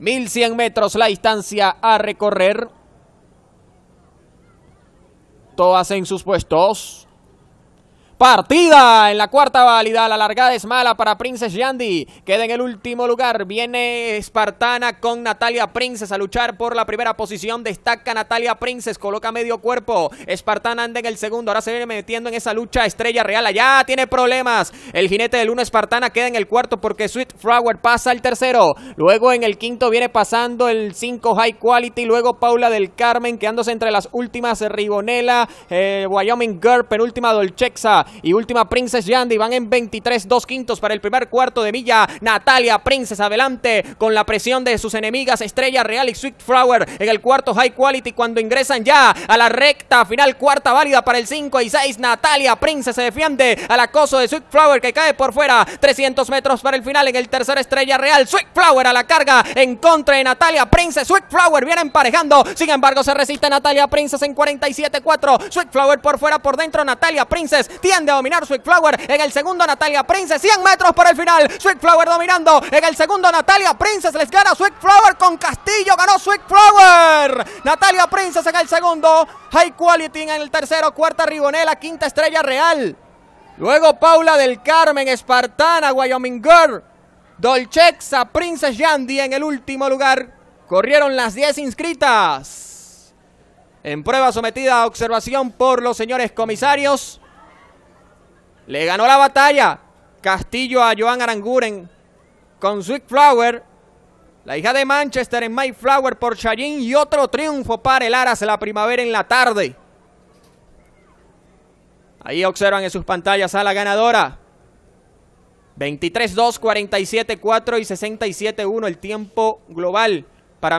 1100 metros la distancia a recorrer. Todas en sus puestos. Partida en la cuarta válida. La largada es mala para Princess Yandy. Queda en el último lugar. Viene Espartana con Natalia Princess a luchar por la primera posición. Destaca Natalia Princess. Coloca medio cuerpo. Espartana anda en el segundo. Ahora se viene metiendo en esa lucha Estrella Real. Allá tiene problemas. El jinete del uno Espartana queda en el cuarto porque Sweet Flower pasa al tercero. Luego en el quinto viene pasando el 5 High Quality. Luego Paula del Carmen quedándose entre las últimas. Ribonela, eh, Wyoming Girl, penúltima Dolcexa y última Princess Yandy. Van en 23, dos quintos para el primer cuarto de milla. Natalia Princess adelante con la presión de sus enemigas Estrella Real y Sweet Flower en el cuarto High Quality cuando ingresan ya a la recta final cuarta válida para el 5 y 6. Natalia Princess se defiende al acoso de Sweet Flower que cae por fuera. 300 metros para el final en el tercer Estrella Real. Sweet Flower a la carga en contra de Natalia Princess. Sweet Flower viene emparejando. Sin embargo, se resiste Natalia Princess en 47-4. Sweet Flower por fuera, por dentro. Natalia Princess tiene de dominar Sweet Flower. En el segundo, Natalia Princess. 100 metros por el final. Sweet Flower dominando. En el segundo, Natalia Princess les gana Sweet Flower con Castillo. Ganó Sweet Flower. Natalia Princess en el segundo. High Quality en el tercero. Cuarta, Ribonela. Quinta, Estrella Real. Luego Paula del Carmen, Espartana, Wyoming Girl, Dolcexa, Princess Yandy en el último lugar. Corrieron las 10 inscritas. En prueba sometida a observación por los señores comisarios. Le ganó la batalla Castillo a Joan Aranguren con Sweet Flower. La hija de Manchester en My Flower por Chayín y otro triunfo para el Aras la primavera en la tarde. Ahí observan en sus pantallas a la ganadora. 23-2, 47-4 y 67-1 el tiempo global para mí.